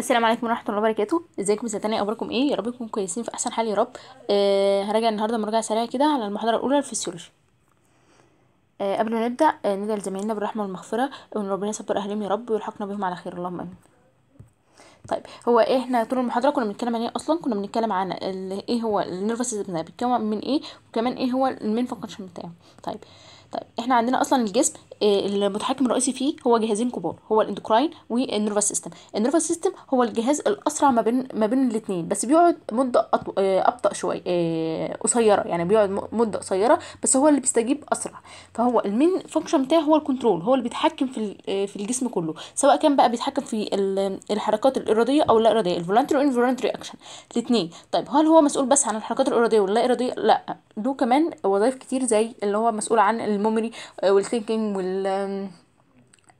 السلام عليكم ورحمه الله وبركاته ازيكم ازي تاني اخباركم ايه يا رب تكونوا كويسين في احسن حال يا رب آه هراجع النهارده مراجعه سريعه كده على المحاضره الاولى الفسيولوجي آه قبل ما نبدا آه ندعي لزمايلنا بالرحمه والمغفره وان ربنا يصبر اهلهم يا رب ويلحقنا بهم على خير اللهم امين طيب هو إيه احنا طول المحاضره كنا بنتكلم عن ايه اصلا كنا بنتكلم عن ايه هو النيرفس سيستم بيتكون من ايه وكمان ايه هو المين فانكشن بتاعه طيب طيب احنا عندنا اصلا الجسم آه، المتحكم الرئيسي فيه هو جهازين كبار هو الاندوكراين والنيرفس سيستم النيرفس سيستم هو الجهاز الاسرع ما بين ما بين الاثنين بس بيقعد مده أطو... آه، ابطا شويه آه، قصيره يعني بيقعد مده قصيره بس هو اللي بيستجيب اسرع فهو المين فانكشن بتاعه هو الكنترول هو اللي بيتحكم في في الجسم كله سواء كان بقى بيتحكم في الحركات الاراديه او اللا اراديه الفولنتري والانفولنتري اكشن الاثنين طيب هل هو مسؤول بس عن الحركات الاراديه واللا اراديه لا له كمان وظائف كتير زي اللي هو مسؤول عن الميموري والثينكينج وال وال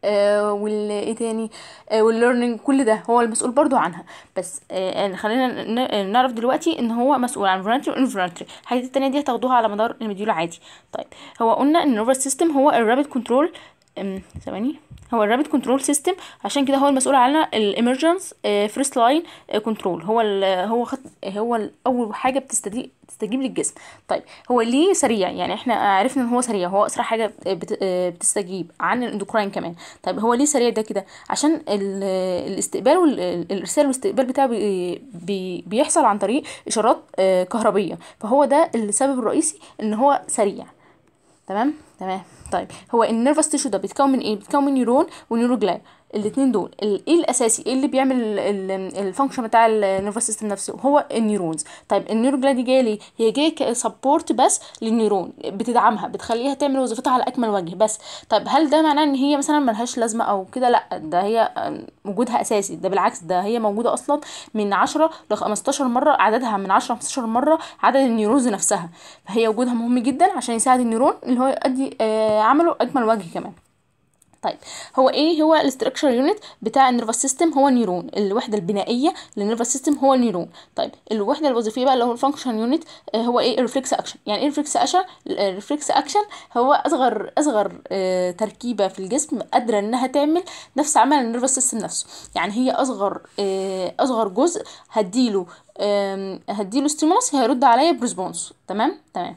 آه، وال ايه تاني آه، والليرنينج كل ده هو المسؤول برضو عنها بس يعني خلينا نعرف دلوقتي ان هو مسؤول عن فولنتري وانفولنتري الحاجات التانية دي هتاخدوها على مدار المديول عادي طيب هو قلنا ان النيرفس سيستم هو الرابيد كنترول ثواني هو الرابيد كنترول سيستم عشان كده هو المسؤول على الامرجنس فيرست لاين كنترول هو ال هو خط هو اول حاجه بتستجيب للجسم طيب هو ليه سريع يعني احنا عرفنا ان هو سريع هو اسرع حاجه آه، آه، بتستجيب عن الاندوكراين كمان طيب هو ليه سريع ده كده عشان الاستقبال والارسال والاستقبال بتاعه بي بيحصل عن طريق اشارات آه، كهربيه فهو ده السبب الرئيسي ان هو سريع تمام تمام طيب هو النيرفس تيشو ده بيتكون من ايه بيتكون من نيورون ونيوروجلاند الاثنين دول ايه الاساسي ايه اللي بيعمل الفانكشن بتاع النيرفس سيستم نفسه هو النيورونز طيب النيوروجلاند دي جايه ليه هي جايه كسبورت بس للنيورون بتدعمها بتخليها تعمل وظيفتها على اكمل وجه بس طيب هل ده معناه ان هي مثلا ملهاش لازمه او كده لا ده هي وجودها اساسي ده بالعكس ده هي موجوده اصلا من 10 ل 15 مره عددها من 10 ل 15 مره عدد النيورونز نفسها فهي وجودها مهم جدا عشان يساعد النيورون اللي هو يؤدي آه، عملوا اجمل وجه كمان طيب هو ايه هو الاستراكشر يونت بتاع النيرفس سيستم هو النيرون الوحده البنائيه للنيرفس سيستم هو النيرون طيب الوحده الوظيفيه بقى اللي هو الفانكشن آه، يونت هو ايه الريفلكس اكشن يعني ايه الريفلكس اكشن الريفلكس اكشن هو اصغر اصغر آه تركيبه في الجسم قادره انها تعمل نفس عمل النيرفس سيستم نفسه يعني هي اصغر آه اصغر جزء هديله آه هديله ستيمولس هيرد عليا بريسبونس تمام تمام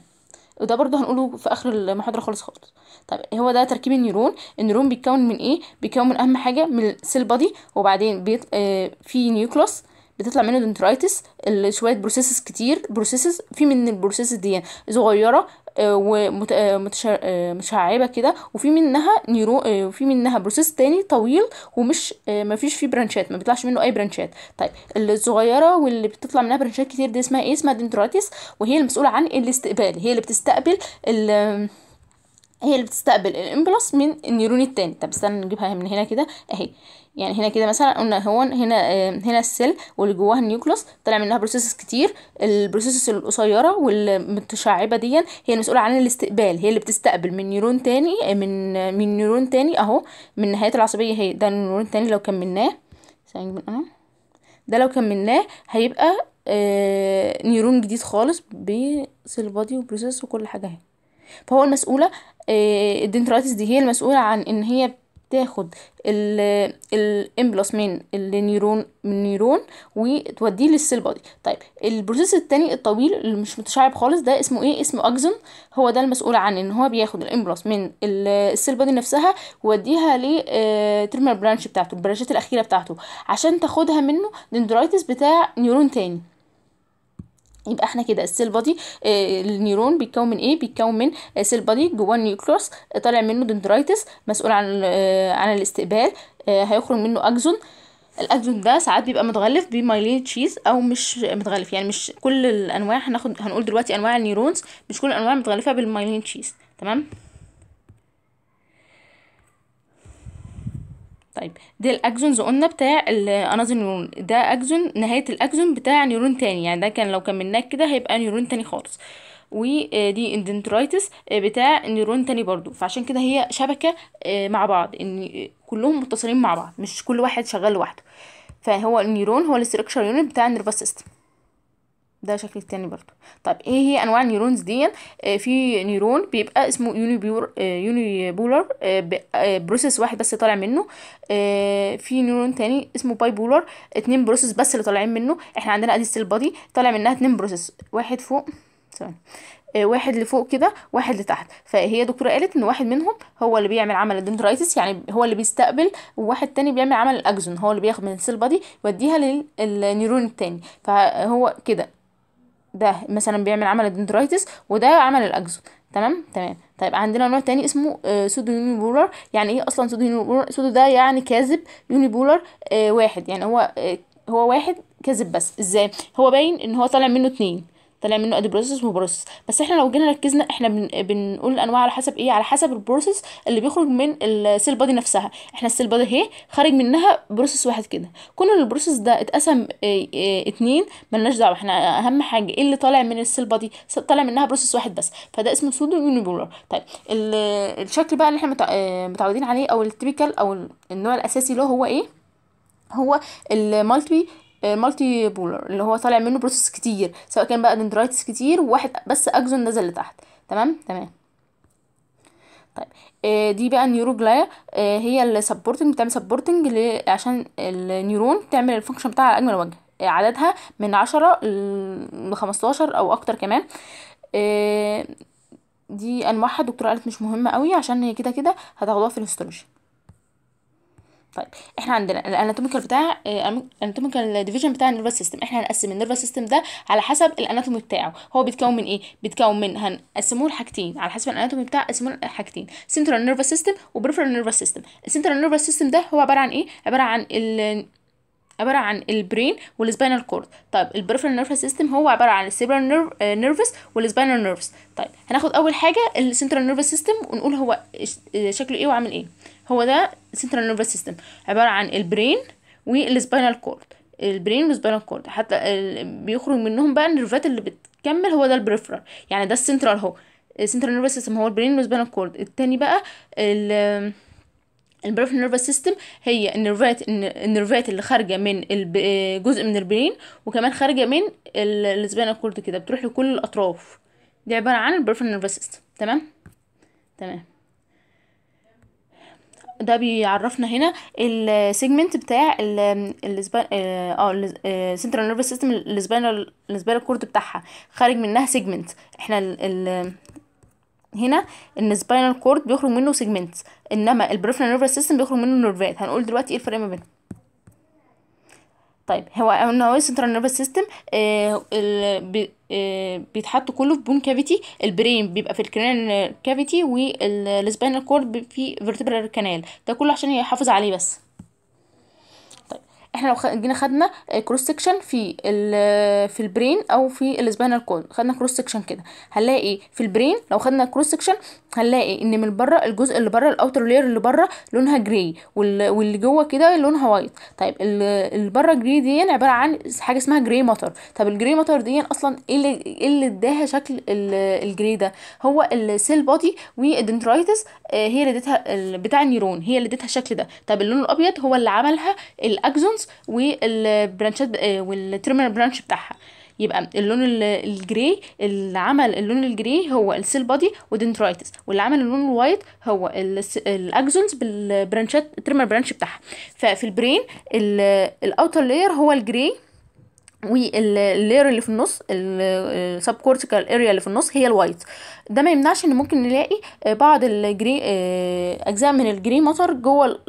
وده برضه هنقوله في اخر المحاضره خالص خالص طيب هو ده تركيب النيرون النيرون بيتكون من ايه بيتكون من اهم حاجه من السيل بادي وبعدين بيت... آه في نيوكلوس بتطلع منه دنترايتس شويه بروسيسز كتير بروسيسز في من البروسيسز دي يعني صغيره ومتشعبه آه، آه، كده وفي منها نيرو وفي آه، منها بروسيس تاني طويل ومش مفيش فيه برانشات ما بيطلعش منه اي برانشات طيب الصغيره واللي بتطلع منها برانشات كتير دي اسمها ايه اسمها دندراتيس وهي المسؤوله عن الاستقبال هي اللي بتستقبل هي اللي بتستقبل الامبلس من النيرون التاني طب استنى نجيبها من هنا كده اهي يعني هنا كده مثلا قلنا هو هنا آه، هنا السيل واللي جواها النيوكلس طلع منها بروسيسز كتير البروسيسز القصيره والمتشعبه دي هي المسؤوله عن الاستقبال هي اللي بتستقبل من نيرون تاني آه، من آه، من نيرون تاني اهو من نهايه العصبيه هي ده النيرون تاني لو كملناه ده لو كملناه هيبقى نيرون جديد خالص بسيل بادي وبروسيس وكل حاجه اهي فهو المسؤولة آه، الدنتراتس دي هي المسؤولة عن ان هي تاخد الامبلس من النيرون من النيرون وتوديه للسيل بودي طيب البروسيس التاني الطويل اللي مش متشعب خالص ده اسمه ايه اسمه اكزون هو ده المسؤول عن ان هو بياخد الامبلس من السيل بودي نفسها ويوديها لترمينال برانش آه، بتاعته البرانشات الاخيره بتاعته عشان تاخدها منه دندرايتس بتاع نيرون تاني يبقى احنا كده السيل آه، بودي النيرون بيتكون من ايه بيتكون من سيل آه، بودي جواه النيوكليوس آه، طالع منه دندرايتس مسؤول عن عن الاستقبال هيخرج منه اكزون الاكزون ده ساعات بيبقى متغلف بمايلين تشيز او مش متغلف يعني مش كل الانواع هناخد هنقول دلوقتي انواع النيرونز مش كل الانواع متغلفه بالمايلين تشيز تمام طيب دي الاكزونز قلنا بتاع الانذر نيورون ده اكزون نهايه الاكزون بتاع نيورون تاني يعني ده كان لو كملناه كده هيبقى نيورون تاني خالص ودي آه، اندنترايتس آه، بتاع نيورون تاني برضو فعشان كده هي شبكه آه، مع بعض ان كلهم متصلين مع بعض مش كل واحد شغال لوحده فهو النيورون هو الاستراكشر يونت بتاع النيرفس سيستم ده شكل التاني برضو طب ايه هي انواع النيورونز دي آه في نيرون بيبقى اسمه يونيبيور آه يونيبولر آه بروسيس آه، واحد بس طالع منه آه، في نيرون تاني اسمه باي بولر اتنين بروسيس بس اللي طالعين منه احنا عندنا ادي السيل بادي طالع منها اتنين بروسيس واحد فوق ثواني آه، واحد لفوق كده واحد لتحت فهي دكتوره قالت ان واحد منهم هو اللي بيعمل عمل الدندرايتس يعني هو اللي بيستقبل وواحد تاني بيعمل عمل الاكزون هو اللي بياخد من السيل بادي يوديها للنيرون التاني فهو كده ده مثلا بيعمل عمل الدندرايتس وده عمل الاكزون تمام تمام طيب عندنا نوع تاني اسمه آه سودو يونيبولر يعني ايه اصلا سودو يونيبولر سودو ده يعني كاذب يونيبولر آه، واحد يعني هو آه، هو واحد كاذب بس ازاي هو باين ان هو طالع منه اتنين طلع منه ادي بروسيس وبروسيس بس احنا لو جينا ركزنا احنا بن... بنقول الانواع على حسب ايه على حسب البروسيس اللي بيخرج من السيل بودي نفسها احنا السيل بودي اهي خارج منها بروسيس واحد كده كون ان البروسيس ده اتقسم ايه اتنين ملناش دعوه احنا اهم حاجه ايه اللي طالع من السيل بودي طالع منها بروسيس واحد بس فده اسمه سودو يونيبولر طيب ال... الشكل بقى اللي احنا آه، متعودين عليه او التيبيكال او النوع الاساسي له هو ايه هو المالتي مالتي آه، بولر اللي هو طالع منه بروسس كتير سواء كان بقى دندرايتس كتير وواحد بس اكزون نزل لتحت تمام تمام طيب آه، دي بقى النيوروجلايا آه، هي اللي سبورتنج بتعمل سبورتنج عشان النيورون تعمل الفانكشن بتاعها على اجمل وجه عددها من عشرة لخمستاشر او اكتر كمان دي انواعها الدكتوره قالت مش مهمه قوي عشان هي كده كده هتاخدوها في الهستولوجي طيب احنا عندنا الاناتوميكال بتاع الاناتوميكال آه، ديفيجن بتاع النيرفس سيستم احنا هنقسم النيرفس سيستم ده على حسب الاناتومي بتاعه هو بيتكون من ايه بيتكون من هنقسمه لحاجتين على حسب الاناتومي بتاعه قسموه لحاجتين سنترال نيرفس سيستم وبريفرال نيرفس سيستم السنترال نيرفس سيستم ده هو عباره عن ايه عباره عن ال عبارة عن البرين والسباينال كورد طيب البريفرال نيرفس سيستم هو عبارة عن السيبرال نيرف نيرفس والسباينال نيرفس طيب هناخد أول حاجة السنترال نيرفس سيستم ونقول هو آه، شكله إيه وعامل إيه هو ده سنترال نيرفس سيستم عباره عن البرين والسباينال كورد البرين والسباينال كورد حتى بيخرج منهم بقى النيرفات اللي بتكمل هو ده البريفرال يعني ده السنترال هو السنترال نيرفس سيستم هو البرين والسباينال كورد التاني بقى ال البريفرال نيرفس سيستم هي النيرفات النيرفات اللي خارجه من جزء من البرين وكمان خارجه من السباينال كورد كده بتروح لكل الاطراف دي عباره عن البريفرال نيرفس سيستم تمام تمام ده بيعرفنا هنا السيجمنت بتاع السبان اه سنترال نيرفس سيستم السباينال كورد بتاعها خارج منها سيجمنت احنا ال ال هنا ان السباينال كورد بيخرج منه سيجمنت انما البريفرال نيرفس سيستم بيخرج منه نيرفات هنقول دلوقتي ايه الفرق ما بينهم طيب هو النوايا سنترال نيرفس سيستم بيتحط كله في بون كافيتي البرين بيبقى في الكرينال كافيتي والسبينال كورد في فيرتبرال كانال ده كله عشان يحافظ عليه بس احنا لو جينا خدنا كروس سكشن في آه، في البرين او في السبينال كورد خدنا كروس سكشن كده هنلاقي في البرين لو خدنا كروس سكشن هنلاقي ان من بره الجزء اللي بره الاوتر لير اللي بره لونها جراي واللي جوه كده لونها وايت طيب اللي بره جراي دي عباره عن حاجه اسمها جراي ماتر طب الجراي ماتر دي اصلا ايه اللي إيه اللي اداها شكل الجراي ده هو السيل بودي والدنترايتس هي اللي ادتها بتاع النيرون هي اللي ادتها الشكل ده طب اللون الابيض هو اللي عملها الاكزون البيتلز والبرانشات آه، والترمينال برانش بتاعها يبقى اللون الجري اللي عمل اللون الجري هو السيل بودي ودنترايتس واللي عمل اللون الوايت هو الاكزونز بالبرانشات الترمينال برانش بتاعها ففي البرين الاوتر لاير هو الجري واللير اللي في النص السب كورتيكال اريا اللي في النص هي الوايت ده ما يمنعش ان ممكن نلاقي آه، بعض الجري اجزاء آه، من الجري مطر جوه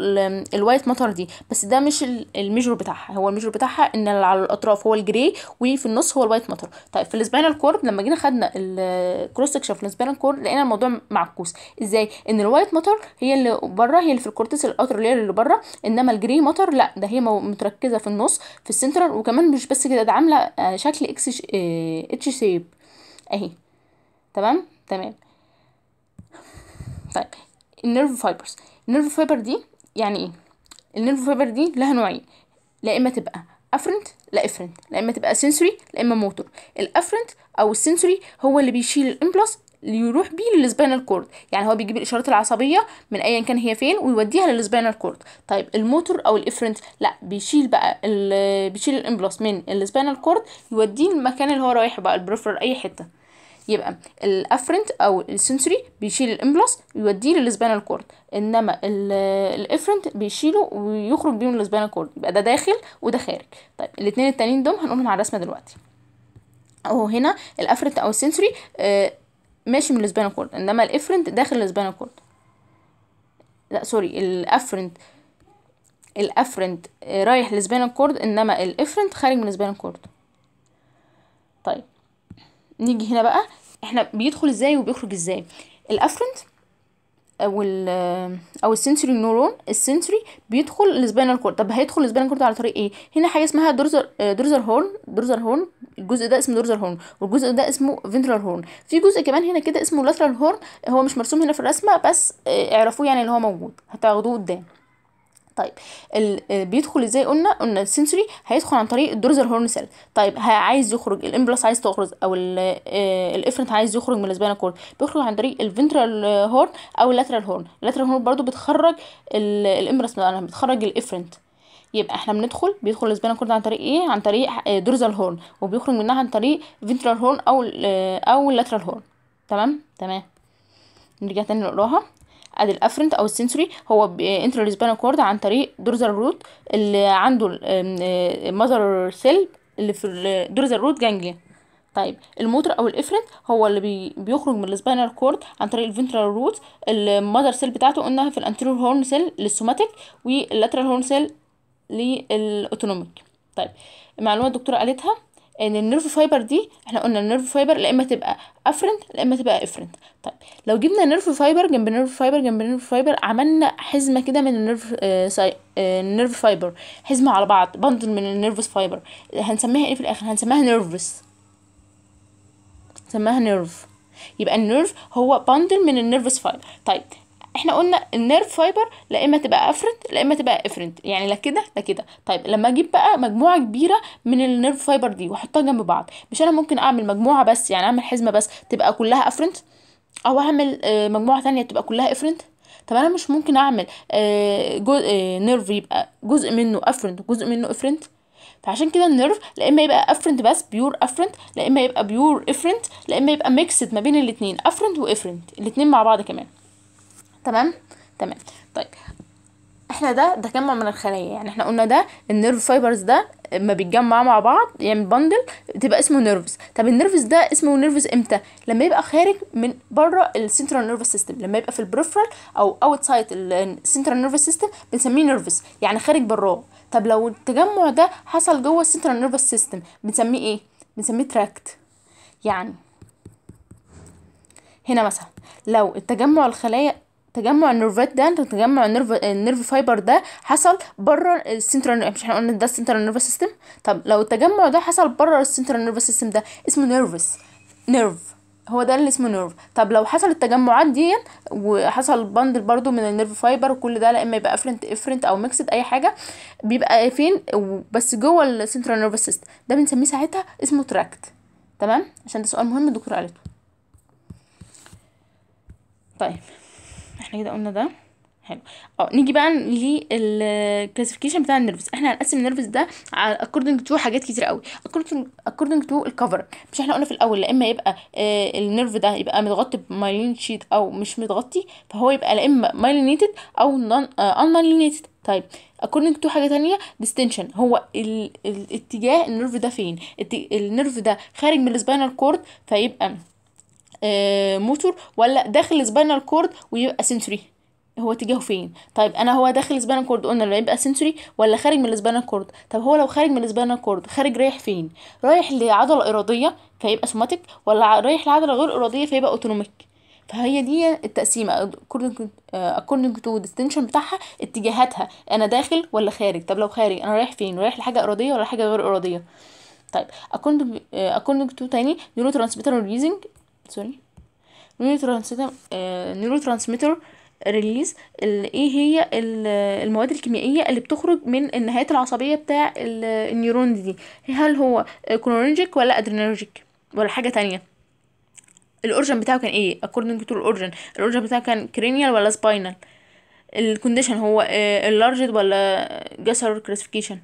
الوايت مطر دي بس ده مش الميجر بتاعها هو الميجر بتاعها ان على الاطراف هو الجري وفي النص هو الوايت مطر طيب في السباينال كورد لما جينا خدنا الكروس سكشن في السباينال كورد لقينا الموضوع معكوس ازاي ان الوايت مطر هي اللي بره هي اللي في الكورتيس القطر اللي بره انما الجري مطر لا ده هي متركزه في النص في السنترال وكمان مش بس كده تقعد عامله آه، شكل اكس اتش شيب اهي تمام تمام طيب النيرف فايبرز النيرف فايبر دي يعني ايه النيرف فايبر دي لها نوعين لا اما تبقى افرنت لا افرنت لا اما تبقى سنسوري لا اما موتور الافرنت او السنسوري هو اللي بيشيل الامبلس يروح بيه للسباينال كورد يعني هو بيجيب الاشارات العصبيه من ايا كان هي فين ويوديها للسباينال كورد طيب الموتور او الافرنت لا بيشيل بقى بيشيل الامبلس من السباينال كورد يوديه المكان اللي هو رايح بقى البريفرال اي حته يبقى الافرنت او السنسوري بيشيل الامبلس يوديه للسباينال كورد انما الافرنت بيشيله ويخرج بيه من السباينال كورد يبقى ده داخل وده خارج طيب الاثنين التانيين دول هنقولهم على الرسمه دلوقتي اهو هنا الافرنت او السنسوري آه ماشي من السبينال كورد انما الافرنت داخل السبينال كورد لا سوري الافرنت الافرنت رايح للسبينال كورد انما الافرنت خارج من السبينال كورد طيب نيجي هنا بقى احنا بيدخل ازاي وبيخرج ازاي الافرنت او ال او السنسوري نورون السنسوري بيدخل السبينال كورد طب هيدخل السبينال كورد على طريق ايه هنا حاجه اسمها درزر درزر هورن درزر هورن الجزء ده اسمه درزر هورن والجزء ده اسمه فينترال هورن في جزء كمان هنا كده اسمه لاترال هورن هو مش مرسوم هنا في الرسمه بس آه، اعرفوه يعني اللي هو موجود هتاخدوه قدام طيب آه، بيدخل ازاي قلنا قلنا السنسوري هيدخل عن طريق الدورزال هورن سيل طيب عايز يخرج الامبلس عايز تخرج او آه، الافرنت عايز يخرج من الاسبانا كورد بيخرج عن طريق الفنترال هورن او اللاترال هورن اللاترال هورن برضو بتخرج الامبلس بتخرج الافرنت يبقى احنا بندخل بيدخل الاسبانا كورد عن طريق ايه عن طريق آه، درز هورن وبيخرج منها عن طريق فنترال هورن او او اللاترال هورن تمام تمام نرجع تاني نقراها ادي الافرنت او السنسوري هو انترال سباينال كورد عن طريق دورزال روت اللي عنده المذر سيل آه، اللي في دورزال روت جانجليا طيب الموتر او الافرنت هو اللي بي بيخرج من السباينال كورد عن طريق الفنترال روت المذر سيل بتاعته قلناها في الانتيرور هورن سيل للسوماتيك واللاترال هورن سيل للاوتونوميك طيب المعلومه الدكتوره قالتها ان النيرف فايبر دي احنا قلنا النيرف فايبر لا اما تبقى افرنت لا اما تبقى افرنت طيب لو جبنا نيرف فايبر جنب نيرف فايبر جنب نيرف فايبر عملنا حزمه كده من النيرف آه ساي... آه النيرف فايبر حزمه على بعض بندل من النيرفس فايبر هنسميها ايه في الاخر هنسميها نيرفس هنسميها نيرف يبقى النيرف هو بندل من النيرفس فايبر طيب احنا قلنا النيرف فايبر لا اما تبقى افرنت لا اما تبقى افرنت يعني لا كده لا كده طيب لما اجيب بقى مجموعه كبيره من النيرف فايبر دي واحطها جنب بعض مش انا ممكن اعمل مجموعه بس يعني اعمل حزمه بس تبقى كلها افرنت او اعمل آه، مجموعه تانية تبقى كلها افرنت طب انا مش ممكن اعمل آه، آه، نيرف يبقى جزء منه افرنت وجزء منه افرنت فعشان كده النيرف لا اما يبقى افرنت بس بيور افرنت لا اما يبقى بيور افرنت لا اما يبقى ميكسد ما بين الاثنين افرنت وافرنت الاثنين مع بعض كمان تمام تمام طيب احنا ده تجمع من الخلايا يعني احنا قلنا ده النيرف فايبرز ده لما بيتجمع مع بعض يعمل يعني بندل تبقى اسمه نيرفز طب النيرفز ده اسمه نيرفز امتى لما يبقى خارج من بره السنترال نيرفس سيستم لما يبقى في البريفرال او اوتسايد السنترال نيرفس سيستم بنسميه نيرفز يعني خارج براه طب لو التجمع ده حصل جوه السنترال نيرفس سيستم بنسميه ايه بنسميه تراكت يعني هنا مثلا لو التجمع الخلايا تجمع النيرفات ده انت تجمع النيرف النيرف فايبر ده حصل بره السنترال مش احنا قلنا ده السنترال نيرف سيستم طب لو التجمع ده حصل بره السنترال نيرف سيستم ده اسمه نيرفس نيرف هو ده اللي اسمه نيرف طب لو حصل التجمعات دي وحصل بندل برضو من النيرف فايبر وكل ده لا اما يبقى افرنت افرنت او ميكسد اي حاجه بيبقى فين بس جوه السنترال نيرف سيستم ده بنسميه ساعتها اسمه تراكت تمام عشان ده سؤال مهم الدكتور قالته طيب احنا ايه كده قلنا ده حلو اه نيجي بقى للكلاسيفيكيشن بتاع النيرفز احنا هنقسم النيرفز ده على اكوردنج تو حاجات كتير قوي اكوردنج تو الكفر مش احنا قلنا في الاول لا اما يبقى آه، النيرف ده يبقى متغطي بمايلين شيت او مش متغطي فهو يبقى لا اما مايلينيتد او نون ان مايلينيتد طيب اكوردنج تو حاجه تانية ديستنشن هو الاتجاه النيرف ده فين النيرف ده خارج من السباينال كورد فيبقى آه، موتور ولا داخل سباينال كورد ويبقى سنسوري هو اتجاهه فين طيب انا هو داخل السبانال كورد قلنا اللي يبقى سنسوري ولا خارج من السبانال كورد طب هو لو خارج من السبانال كورد خارج رايح فين رايح لعضله اراديه فيبقى سوماتيك ولا رايح لعضله غير اراديه فيبقى اوتونوميك فهي دي التقسيمه اكوردنج تو ديستنشن بتاعها اتجاهاتها انا داخل ولا خارج طب لو خارج انا رايح فين رايح لحاجه اراديه ولا حاجه غير اراديه طيب according تو آه، تاني نيورو ترانسميتر ريليزنج سوري نيورو آه، ترانسميتر ريليز ايه هي المواد الكيميائيه اللي بتخرج من النهايات العصبيه بتاع النيورون دي هل هو كلورينجيك ولا ادرينرجيك ولا حاجه تانية الاورجن بتاعه كان ايه according to الاورجن الاورجن بتاعه كان كرينيال ولا سباينال الكونديشن هو اللارجد آه، ولا جسر كريسفيكيشن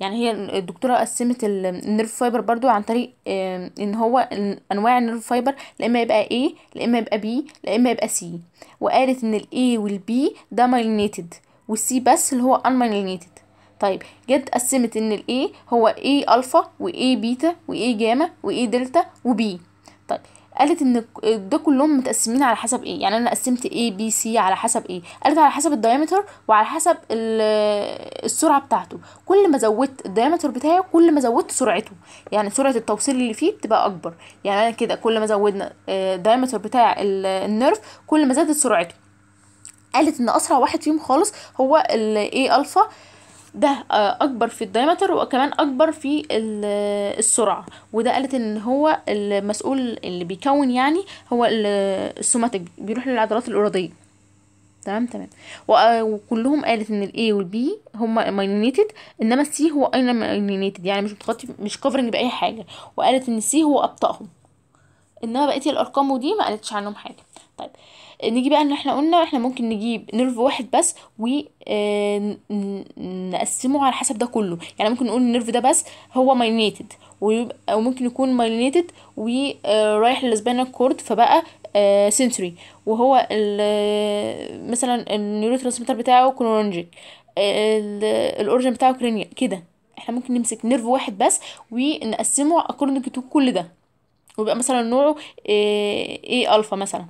يعني هي الدكتوره قسمت النيرف فايبر برضو عن طريق ان هو انواع النيرف فايبر لا اما يبقى A لا اما يبقى B لا اما يبقى C وقالت ان الاي والبي ده مايلينيتد والسي بس اللي هو unmyelinated طيب جت قسمت ان الاي هو A الفا و A بيتا و A جاما و A دلتا و B قالت ان ده كلهم متقسمين على حسب ايه يعني انا قسمت A B C على حسب ايه قالت على حسب الدايمتر وعلى حسب السرعه بتاعته كل ما زودت الدايمتر بتاعه كل ما زودت سرعته يعني سرعه التوصيل اللي فيه بتبقى اكبر يعني انا كده كل ما زودنا الدايمتر آه، بتاع النيرف كل ما زادت سرعته قالت ان اسرع واحد فيهم خالص هو الاي الفا ده آه، اكبر في الدايمتر وكمان اكبر في آه، السرعه وده قالت ان هو المسؤول اللي بيكون يعني هو آه، السوماتيك بيروح للعضلات الاراديه تمام تمام وكلهم قالت ان الاي والبي هما ماينيتد انما السي هو اين ماينيتد يعني مش متغطي مش كفرنج باي حاجه وقالت ان السي هو ابطاهم انما بقيه الارقام ودي ما قالتش عنهم حاجه طيب آه نيجي بقى ان احنا قلنا احنا ممكن نجيب نيرف واحد بس ونقسمه آه، على حسب ده كله يعني ممكن نقول النيرف ده بس هو مايلينيتد وممكن يكون مايلينيتد ورايح آه، للسبينال كورد فبقى سنسوري آه، وهو مثلا النيورو ترانسميتر بتاعه كولونجيك الاورجن بتاعه كرينيا كده احنا ممكن نمسك نيرف واحد بس ونقسمه اكوردنج تو كل ده ويبقى مثلا نوعه ايه الفا مثلا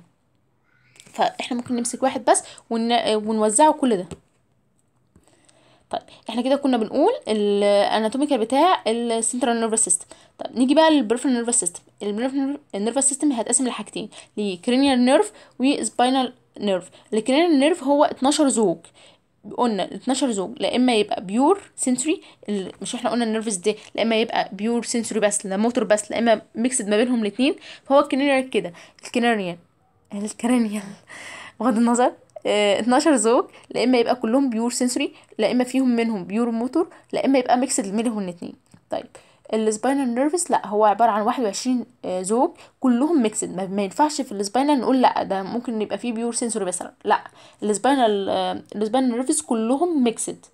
فاحنا ممكن نمسك واحد بس ون... ونوزعه كل ده طيب احنا كده كنا بنقول الاناتوميكال بتاع السنترال نيرفس سيستم طب نيجي بقى للبريفرال نيرفس سيستم البريفرال النيرفس سيستم هيتقسم لحاجتين لكرينيال نيرف وسباينال نيرف الكرينيال نيرف هو 12 زوج قلنا ال 12 زوج لا اما يبقى بيور سنسوري مش احنا قلنا النيرفز دي لا اما يبقى بيور سنسوري بس لا موتور بس لا اما ميكسد ما بينهم الاثنين فهو الكرينيال كده الكرينيال الكرانيال بغض النظر اه 12 زوج لا اما يبقى كلهم بيور سنسوري لا اما فيهم منهم بيور موتور لا اما يبقى ميكسد منهم الاثنين طيب السباينال نيرفس لا هو عباره عن 21 آه، زوج كلهم ميكسد ما ينفعش في السباينال نقول لا ده ممكن يبقى فيه بيور سنسوري مثلا لا السباينال السباينال نيرفس كلهم ميكسد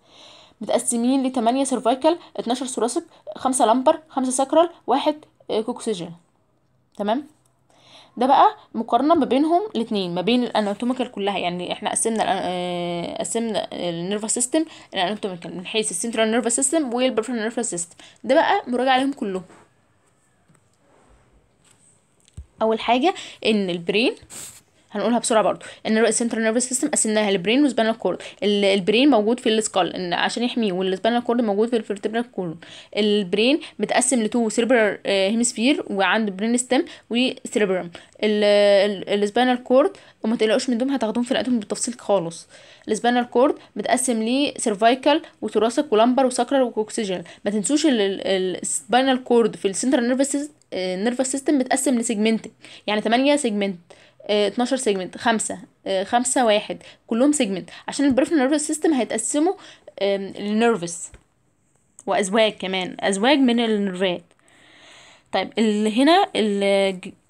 متقسمين ل 8 سيرفايكال 12 ثوراسيك 5 لامبر 5 ساكرال 1 كوكسجين تمام ده بقى مقارنه ما بينهم الاثنين ما بين الاناتوميكال كلها يعني احنا قسمنا آه، قسمنا النيرف سيستم الاناتوميكال من حيث السنترال نيرف سيستم والبرفرال نيرف سيستم ده بقى مراجعه عليهم كلهم اول حاجه ان البرين هنقولها بسرعه برضو ان السنترال نيرفس سيستم قسمناها البرين والسبينال كورد البرين موجود في السكال إن عشان يحميه والسبينال كورد موجود في الفيرتبرال كولون البرين متقسم لتو سيربرال آه، هيمسفير وعند برين ستيم وسيربرم السبينال كورد وما تقلقوش من دول هتاخدوهم في الاتوم بالتفصيل خالص السبينال كورد متقسم ليه سيرفايكال وثوراسك ولامبر وساكرال وكوكسيجينال ما تنسوش السبينال كورد في السنترال نيرفس نيرفس سيستم متقسم لسيجمنت يعني 8 سيجمنت 12 آه، سيجمنت خمسة آه، خمسة واحد كلهم سيجمنت عشان البريفرال نيرفس سيستم هيتقسموا لنيرفس وازواج كمان ازواج من النيرفات طيب اللي هنا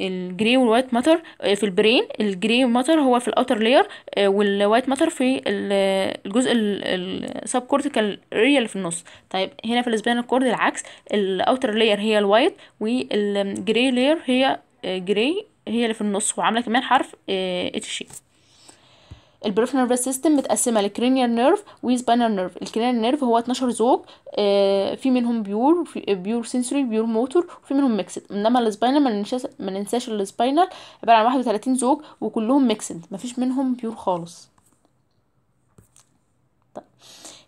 الجري والوايت ماتر في البرين الجري ماتر هو في الاوتر لاير والوايت ماتر في آه، الجزء السب كورتيكال اريا اللي في النص طيب هنا في الاسبانال كورد العكس الاوتر لاير هي الوايت والجري لاير هي جري هي اللي في النص وعامله كمان حرف اتش شيب البريف نيرفس سيستم متقسمه لكرينيال نيرف وسبينال نيرف الكرينيال نيرف هو 12 زوج آه، في منهم بيور بيور سنسوري بيور موتور وفي منهم ميكسد انما السبينال ما ننساش السبينال عباره عن 31 زوج وكلهم ميكسد مفيش منهم بيور خالص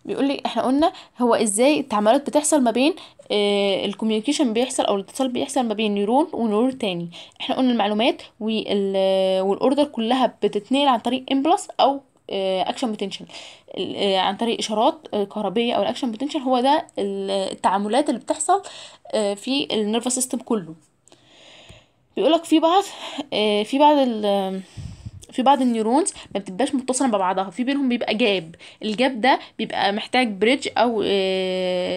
بيقول لي احنا قلنا هو ازاي التعاملات بتحصل ما بين آه الكوميونيكيشن بيحصل او الاتصال بيحصل ما بين نيرون ونيرون تاني احنا قلنا المعلومات والاوردر كلها بتتنقل عن طريق امبلس او اكشن آه، بوتنشال آه، عن طريق اشارات آه، كهربيه او الاكشن بوتنشال هو ده التعاملات اللي بتحصل في النيرفس سيستم كله بيقولك في بعض في بعض في بعض النيورونز ما بتبقاش متصله ببعضها في بينهم بيبقى جاب الجاب ده بيبقى محتاج بريدج او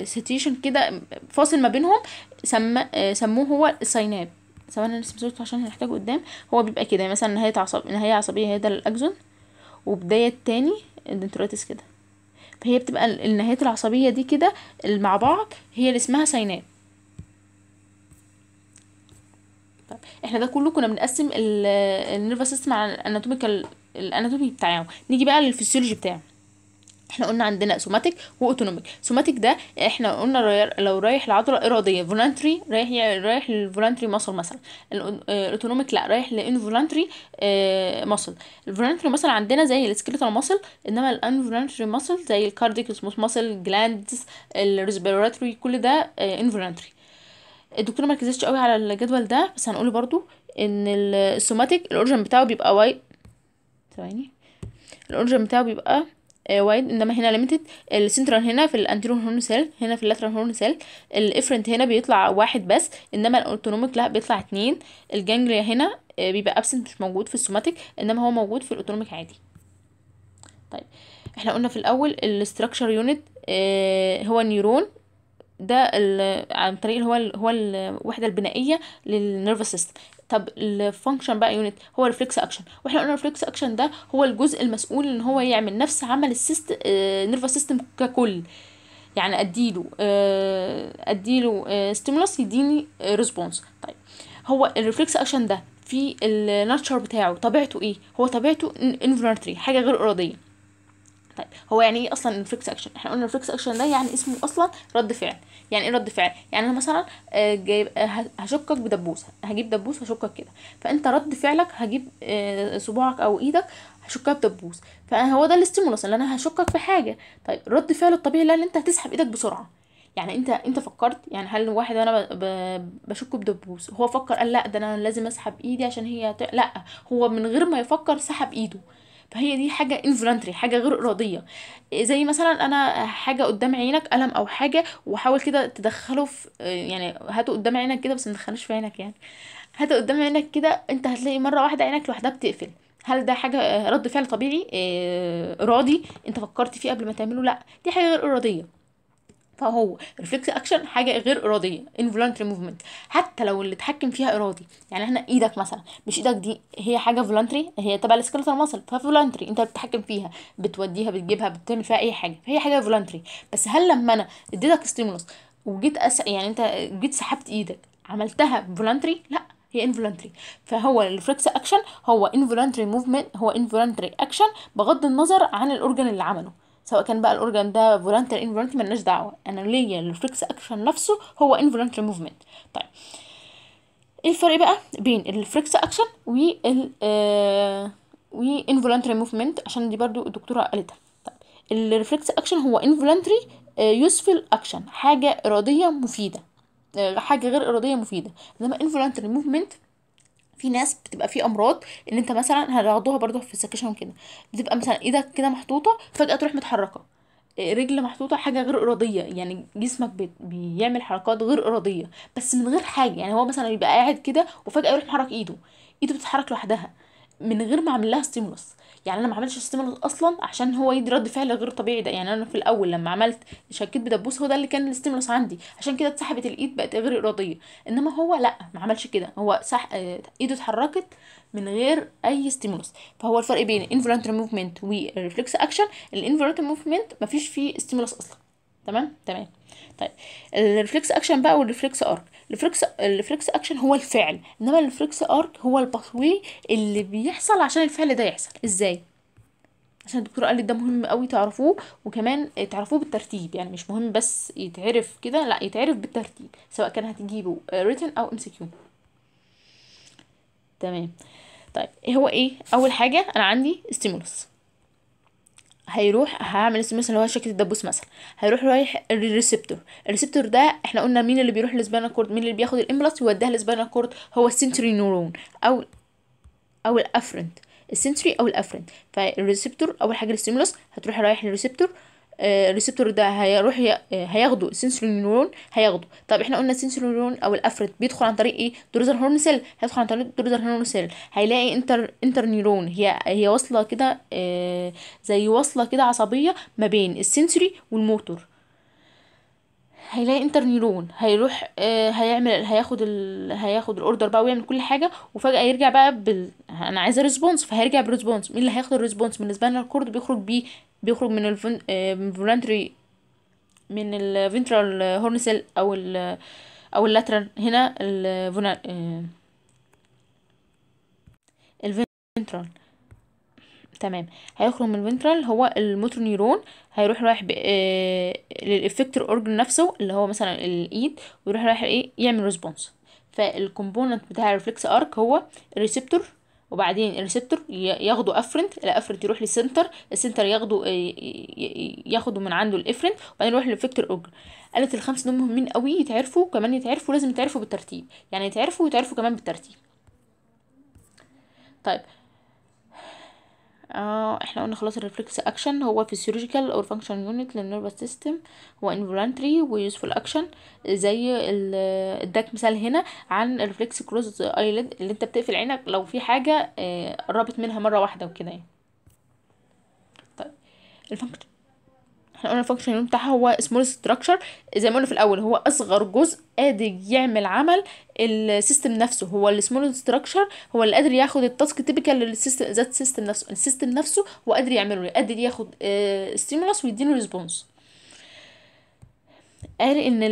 سيتيشن آه، كده فاصل ما بينهم سم... آه، سموه هو السيناب ثواني نرسم صورته عشان هنحتاجه قدام هو بيبقى كده مثلا نهايه عصب نهايه عصبيه هي ده الاكزون وبدايه تاني الدنتريتس كده فهي بتبقى النهايات العصبيه دي كده مع بعض هي اللي اسمها سيناب احنا ده كله كنا بنقسم النيرف سيستم على الاناتوميكال الاناتومي بتاعه نيجي بقى للفسيولوجي بتاعه احنا قلنا عندنا سوماتيك واوتونوميك سوماتيك ده احنا قلنا لو رايح العضله اراديه فولانتري رايح رايح للفولانتري ماسل مثلا الاوتونوميك آه، لا رايح للانفولانتري ماسل الفولانتري ماسل عندنا زي السكيلتال ماسل انما الانفولانتري ماسل زي الكارديك ماسل جلاندز الريسبيراتوري كل ده انفولانتري آه، الدكتور مركزتش قوي على الجدول ده بس هنقوله برضو ان السوماتيك الاورجن بتاعه بيبقى وايد ثواني الاورجن بتاعه بيبقى وايد آه، انما هنا ليميتد السنترال هنا في الانتيرون هورن سيل هنا في اللاترال هورن سيل الافرنت هنا بيطلع واحد بس انما الاوتونوميك لا بيطلع اتنين الجانجليا هنا آه، بيبقى ابسنت مش موجود في السوماتيك انما هو موجود في الاوتونوميك عادي طيب احنا قلنا في الاول الاستراكشر آه، يونت هو نيرون ده عن طريق اللي هو ال هو الوحده البنائيه للنيرفس سيستم طب الفانكشن بقى يونت هو الريفلكس اكشن واحنا قلنا الريفلكس اكشن ده هو الجزء المسؤول ان هو يعمل نفس عمل السيست نيرفس سيستم ككل يعني اديله آه، اديله ستيمولس آه، يديني ريسبونس طيب هو الريفلكس اكشن ده في الناتشر بتاعه طبيعته ايه هو طبيعته انفولنتري حاجه غير اراديه طيب هو يعني ايه اصلا الريفلكس اكشن احنا قلنا الريفلكس اكشن ده يعني اسمه اصلا رد فعل يعني ايه رد فعل يعني انا مثلا آه، جايب آه، هشكك بدبوسه هجيب دبوس هشكك كده فانت رد فعلك هجيب آه، صباعك او ايدك هشكها بدبوس فهو ده الاستيمولس اللي انا هشكك في حاجه طيب رد فعل الطبيعي لا اللي انت هتسحب ايدك بسرعه يعني انت انت فكرت يعني هل واحد انا بشك بدبوس هو فكر قال لا ده انا لازم اسحب ايدي عشان هي لا هو من غير ما يفكر سحب ايده فهي دي حاجه انفولانتري حاجه غير اراديه زي مثلا انا حاجه قدام عينك ألم او حاجه وحاول كده تدخله في يعني هاته قدام عينك كده بس ما تدخلوش في عينك يعني هاته قدام عينك كده انت هتلاقي مره واحده عينك لوحدها بتقفل هل ده حاجه رد فعل طبيعي ارادي آه، انت فكرت فيه قبل ما تعمله لا دي حاجه غير اراديه فهو ريفلكس اكشن حاجه غير اراديه انفولنتري موفمنت حتى لو اللي اتحكم فيها ارادي يعني احنا ايدك مثلا مش ايدك دي هي حاجه فولنتري هي تبع السكلتر ماسل ففولنتري انت بتتحكم فيها بتوديها بتجيبها بتعمل فيها اي حاجه فهي حاجه فولنتري بس هل لما انا اديتك ستيمولس وجيت أس... يعني انت جيت سحبت ايدك عملتها فولنتري لا هي انفولنتري فهو الريفلكس اكشن هو انفولنتري موفمنت هو انفولنتري اكشن بغض النظر عن الاورجن اللي عمله سواء كان بقى الاورجان ده فولانتري انفولانتري مالناش دعوه انا ليا الريفلكس اكشن نفسه هو انفولانتري موفمنت طيب ايه الفرق بقى بين الريفلكس اكشن وال و آه، وانفولانتري موفمنت عشان دي برضو الدكتوره قالتها طيب الريفلكس اكشن هو انفولانتري يوسفل اكشن حاجه اراديه مفيده آه، حاجه غير اراديه مفيده انما انفولانتري موفمنت في ناس بتبقى في امراض ان انت مثلا هياخدوها برضه في السكشن كده بتبقى مثلا ايدك كده محطوطه فجاه تروح متحركه آه، رجل محطوطه حاجه غير اراديه يعني جسمك بيعمل حركات غير اراديه بس من غير حاجه يعني هو مثلا بيبقى قاعد كده وفجاه يروح محرك ايده ايده بتتحرك لوحدها من غير ما اعمل لها ستيمولس يعني انا ما عملتش ستيمولس اصلا عشان هو يدي رد فعل غير طبيعي ده يعني انا في الاول لما عملت شكيت بدبوس هو ده اللي كان الاستيمولوس عندي عشان كده اتسحبت الايد بقت غير اراديه انما هو لا ما عملش كده هو سح ايده اتحركت من غير اي استيمولوس فهو الفرق بين انفولنتري موفمنت والريفلكس اكشن الانفولنتري موفمنت مفيش فيه استيمولوس اصلا تمام تمام طيب الريفلكس اكشن بقى والريفلكس ارك الفريكس الفريكس اكشن هو الفعل انما الفريكس ارك هو الباثوي اللي بيحصل عشان الفعل ده يحصل ازاي عشان الدكتور قال لي ده مهم قوي تعرفوه وكمان تعرفوه بالترتيب يعني مش مهم بس يتعرف كده لا يتعرف بالترتيب سواء كان هتجيبه ريتن او ام كيو تمام طيب هو ايه اول حاجه انا عندي ستيمولس هيروح هعمل اسم مثلا اللي هو شكل الدبوس مثلا هيروح رايح الريسبتور الريسبتور ده احنا قلنا مين اللي بيروح للسبانا كورد مين اللي بياخد الامبلس ويوديها للسبانا كورد هو السنتري نورون او او الافرنت السنتري او الافرنت فالريسبتور اول حاجه الاستيمولس هتروح رايح للريسبتور الريسبتور آه، ده هيروح آه، هياخده السنسوري نيورون هياخده طب احنا قلنا السنسوري نيورون او الافرت بيدخل عن طريق ايه دروزر هورن سيل هيدخل عن طريق دروزر هورن سيل هيلاقي انتر انتر نيورون هي هي واصله كده آه، زي واصله كده عصبيه ما بين السنسوري والموتور هيلاقي نيرون هيروح آه هيعمل هياخد ال... هياخد الاوردر بقى ويعمل كل حاجه وفجاه يرجع بقى بال انا عايزه ريسبونس فهيرجع بالريسبونس مين اللي هياخد الريسبونس بالنسبه لنا الكورد بيخرج بيه بيخرج من الفن... آه، من الفنترال هورنسل او ال... او اللاترال هنا الفنا... آه الفنترال تمام هيخرج من الفنترال هو الموتور نيرون هيروح رايح ب... آه، للافكتور اورجن نفسه اللي هو مثلا الايد ويروح رايح ايه يعمل ريسبونس فالكومبوننت بتاع الريفلكس ارك هو الريسبتور وبعدين الريسبتور ياخده افرنت الافرنت يروح للسنتر السنتر ياخده ياخده من عنده الافرنت وبعدين يروح للفكتور اوجر قالت الخمس دول مهمين قوي يتعرفوا كمان يتعرفوا لازم يتعرفوا بالترتيب يعني يتعرفوا ويتعرفوا كمان بالترتيب طيب آه، احنا قلنا خلاص الريفلكس اكشن هو فيسيولوجيكال اور فانكشن يونت للنيرفس سيستم هو انفولانتري ويوسفول اكشن زي اداك مثال هنا عن الريفلكس كروز ايليد اللي انت بتقفل عينك لو في حاجه آه، قربت منها مره واحده وكده يعني طيب الفانكشن احنا قلنا الفانكشن يونت بتاعها هو سمول ستراكشر زي ما قلنا في الاول هو اصغر جزء قادر يعمل عمل السيستم نفسه هو السمول ستراكشر هو اللي قادر ياخد التاسك تيبيكال للسيستم ذات السيستم نفسه السيستم نفسه هو قادر يعمله قادر ياخد ستيمولس آه، ويديله ريسبونس قال ان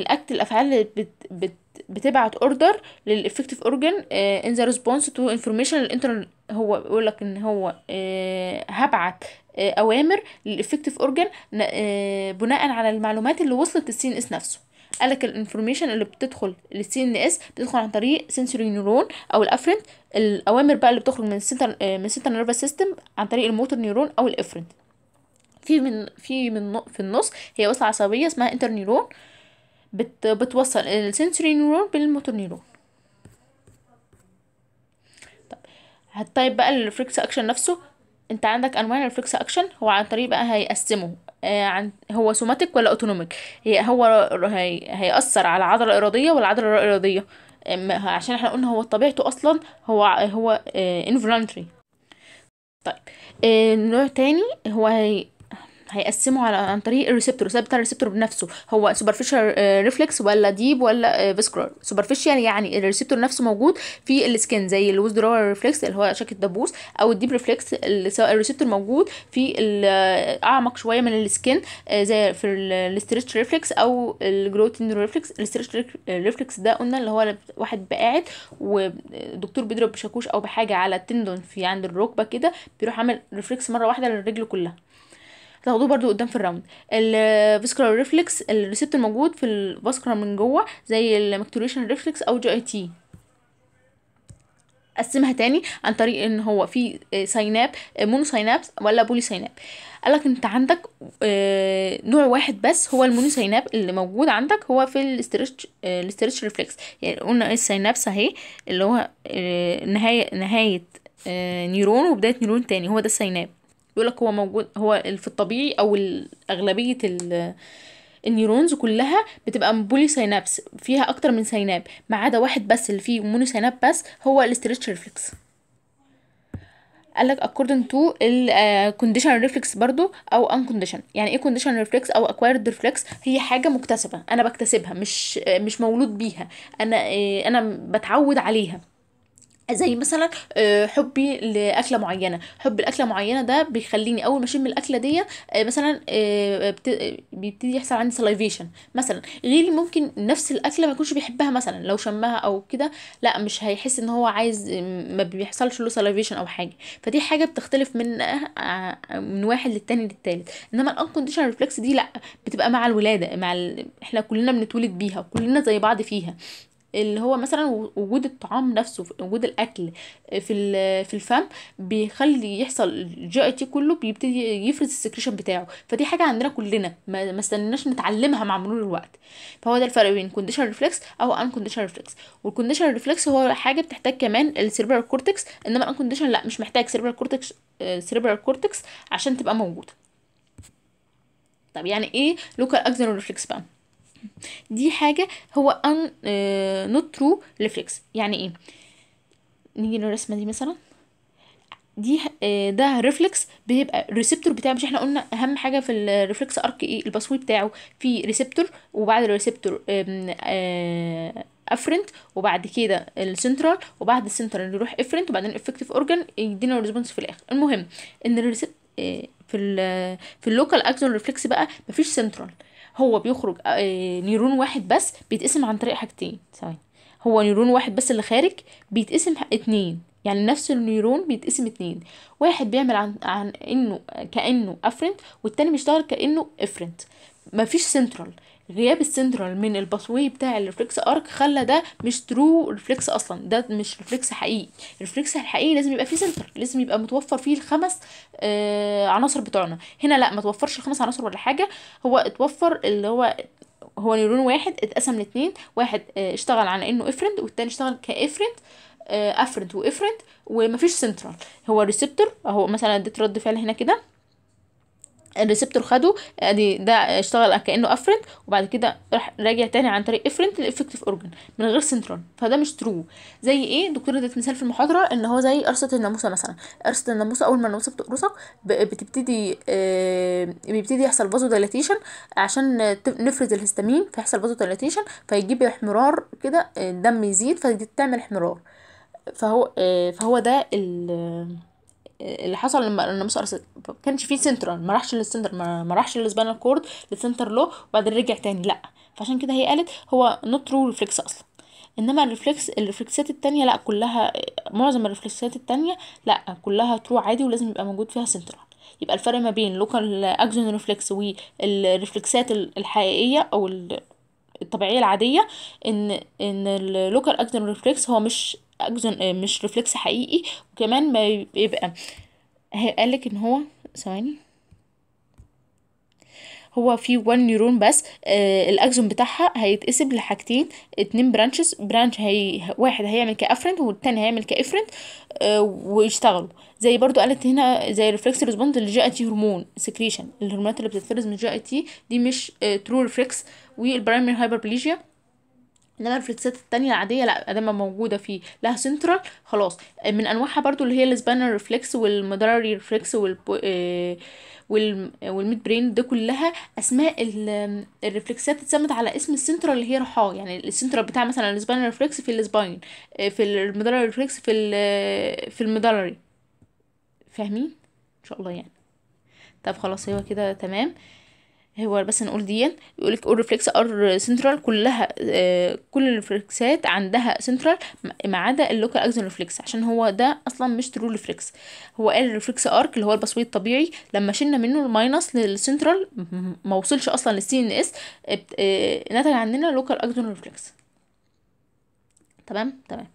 الاكت الافعال اللي بت بت بتبعت اوردر للافكتيف اورجن ان ذا ريسبونس تو انفورميشن الانترنال هو بيقول لك ان هو آه، هبعت آه، اوامر للافكتيف اورجان آه، بناء على المعلومات اللي وصلت للسي ان اس نفسه قالك الانفورميشن اللي بتدخل للسي ان اس بتدخل عن طريق سنسوري نيورون او الافرنت الاوامر بقى اللي بتخرج من السنتر آه، من السنتر نيرفس سيستم عن طريق الموتور نيورون او الافرنت في من في من في النص هي وصله عصبيه اسمها انتر نيورون بت بتوصل السنسوري نيورون بالموتور نيورون طب هتطيب بقى الريفلكس اكشن نفسه انت عندك انواع الريفلكس اكشن هو عن طريق بقى هيقسمه آه عن هو سوماتيك ولا اوتونوميك هي هو هي هيأثر على العضله الاراديه والعضله الغير اراديه عشان احنا قلنا هو طبيعته اصلا هو هو انفولانتري آه، طيب آه نوع تاني هو هي هيقسمه على عن طريق الريسبتور السبب بتاع الريسبتور بنفسه هو سوبرفيشال آه، ريفلكس ولا ديب ولا فيسكرال آه، سوبرفيشال يعني الريسبتور نفسه موجود في السكن زي الوز درور ريفلكس اللي هو شكل الدبوس او الديب ريفلكس اللي سواء الريسبتور موجود في آه، اعمق شويه من السكن زي في الاسترتش ريفلكس او الجلوتين ريفلكس الاسترتش ريفلكس ده قلنا اللي هو واحد قاعد والدكتور بيضرب بشاكوش او بحاجه على التندون في عند الركبه كده بيروح عامل ريفلكس مره واحده للرجل كلها تاخدوه برضو قدام في الراوند الفيسكولار ريفلكس الريسبت الموجود في الفاسكولار من جوه زي المكتوريشن ريفلكس او جي اي تي قسمها تاني عن طريق ان هو في سيناب آه، آه، مونو سينابس ولا بولي سيناب قالك انت عندك آه، نوع واحد بس هو المونو سيناب اللي موجود عندك هو في الاسترتش الاسترتش ريفلكس يعني قلنا السينابس اهي اللي هو نهايه نهايه نيرون وبدايه نيرون تاني هو ده السيناب بيقول لك هو موجود هو في الطبيعي او اغلبيه النيورونز كلها بتبقى بولي سينابس فيها اكتر من سيناب ما عدا واحد بس اللي فيه مونو سيناب بس هو الاسترتش ريفلكس قالك اكوردنج تو الكونديشن ريفلكس برضو او ان كونديشن يعني ايه كونديشن ريفلكس او اكوايرد ريفلكس هي حاجه مكتسبه انا بكتسبها مش آه، مش مولود بيها انا آه، انا بتعود عليها زي مثلا آه، حبي لاكله معينه حب الاكله معينه ده بيخليني اول ما اشم الاكله دي آه، مثلا آه، بيبتدي يحصل عندي سلايفيشن مثلا غيري ممكن نفس الاكله ما يكونش بيحبها مثلا لو شمها او كده لا مش هيحس ان هو عايز ما بيحصلش له سلايفيشن او حاجه فدي حاجه بتختلف من من واحد للتاني للتالت انما الأنكونديشن ريفلكس دي لا بتبقى مع الولاده مع ال... احنا كلنا بنتولد بيها وكلنا زي بعض فيها اللي هو مثلا وجود الطعام نفسه وجود الاكل في في الفم بيخلي يحصل الجي اي تي كله بيبتدي يفرز السكريشن بتاعه فدي حاجه عندنا كلنا ما استناش نتعلمها مع مرور الوقت فهو ده الفرق بين كونديشن ريفلكس او ان كونديشن ريفلكس والكونديشن ريفلكس هو حاجه بتحتاج كمان السيربرال كورتكس انما الان كونديشن لا مش محتاج سيربرال كورتكس سيربرال كورتكس عشان تبقى موجوده طب يعني ايه لوكال اكزون ريفلكس بقى دي حاجه هو ان نوت ترو ريفلكس يعني ايه نيجي للرسمه دي مثلا دي آه، ده ريفلكس بيبقى الريسبتور بتاعه مش احنا قلنا اهم حاجه في الريفلكس ارك ايه الباسوي بتاعه في ريسبتور وبعد الريسبتور افرنت آه، وبعد كده السنترال وبعد السنترال يروح افرنت وبعدين افكتيف اورجان يدينا الريسبونس في الاخر المهم ان الريسبت آه، في ال في اللوكال اكزون ريفلكس بقى مفيش سنترال هو بيخرج آه، نيرون واحد بس بيتقسم عن طريق حاجتين ثواني هو نيرون واحد بس اللي خارج بيتقسم اتنين يعني نفس النيرون بيتقسم اتنين واحد بيعمل عن, عن انه كانه افرنت والتاني بيشتغل كانه افرنت مفيش سنترال غياب السنترال من الباثوي بتاع الريفلكس ارك خلى ده مش ترو ريفلكس اصلا ده مش ريفلكس حقيقي الريفلكس الحقيقي لازم يبقى فيه سنتر لازم يبقى متوفر فيه الخمس آه عناصر بتوعنا هنا لا ما توفرش الخمس عناصر ولا حاجه هو اتوفر اللي هو هو نيورون واحد اتقسم لاتنين واحد آه اشتغل على انه افرنت والتاني اشتغل كافرنت آه افرنت وافرنت ومفيش سنترال هو ريسبتور اهو مثلا اديت رد فعل هنا كده الريسبتور خده ادي ده اشتغل كانه افرنت وبعد كده راح راجع تاني عن طريق افرنت للافكتيف اورجن من غير سنترون فده مش ترو زي ايه الدكتور ادت مثال في المحاضره ان هو زي قرصه الناموسه مثلا قرصه الناموسه اول ما الناموسه بتقرصك بتبتدي آه بيبتدي يحصل فازو دايلاتيشن عشان نفرز الهستامين فيحصل فازو دايلاتيشن فيجيب احمرار كده الدم آه، يزيد تعمل احمرار فهو آه فهو ده ال اللي حصل لما انا مسقر كانش فيه سنترال ما راحش للسنتر ما راحش للسبانال كورد للسنتر لو وبعدين رجع تاني لا فعشان كده هي قالت هو نوت ترو ريفلكس اصلا انما الريفلكس الريفلكسات التانية لا كلها معظم الريفلكسات التانية لا كلها ترو عادي ولازم يبقى موجود فيها سنترال يبقى الفرق ما بين لوكال اكزون ريفلكس والريفلكسات الحقيقيه او الطبيعيه العاديه ان ان اللوكال اكزون ريفلكس هو مش اكزون آه، مش ريفلكس حقيقي وكمان ما بيبقى قالك ان هو ثواني هو في 1 نيورون بس آه الاكزون بتاعها هيتقسم لحاجتين اتنين برانشز برانش هي واحد هيعمل كافرنت والتاني هيعمل كافرنت آه ويشتغلوا زي برضو قالت هنا زي ريفلكس ريسبوند للجي اي تي هرمون سكريشن الهرمونات اللي بتتفرز من الجي اي تي دي مش آه ترو ريفلكس والبرايمري هايبربليجيا انما الفليكسات التانية العادية لا ادام موجودة فيه لها سنترال خلاص من انواعها برضو اللي هي السبانر ريفلكس والمدراري ريفلكس والبو... آه، وال... والميد برين ده كلها اسماء ال... الريفلكسات اتسمت على اسم السنترال اللي هي رحاه يعني السنترال بتاع مثلا السبانر ريفلكس في السباين آه، في المدراري ريفلكس في ال... في المدراري فاهمين ان شاء الله يعني طب خلاص هو كده تمام هو بس نقول دي يقولك ريفلكس ار سنترال كلها آه، كل الريفلكسات عندها سنترال ما عدا اللوكال اكزون ريفلكس عشان هو ده اصلا مش ترو ريفلكس هو قال الريفلكس ارك اللي هو البصوي الطبيعي لما شلنا منه الماينس للسنترال ما وصلش اصلا للسي ان اس آه، نتج عندنا لوكال اكزون ريفلكس تمام تمام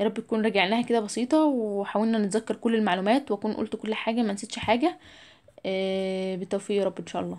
يا رب تكون رجعناها كده بسيطة وحاولنا نتذكر كل المعلومات واكون قلت كل حاجة ما نسيتش حاجة آه، بالتوفيق يا رب ان شاء الله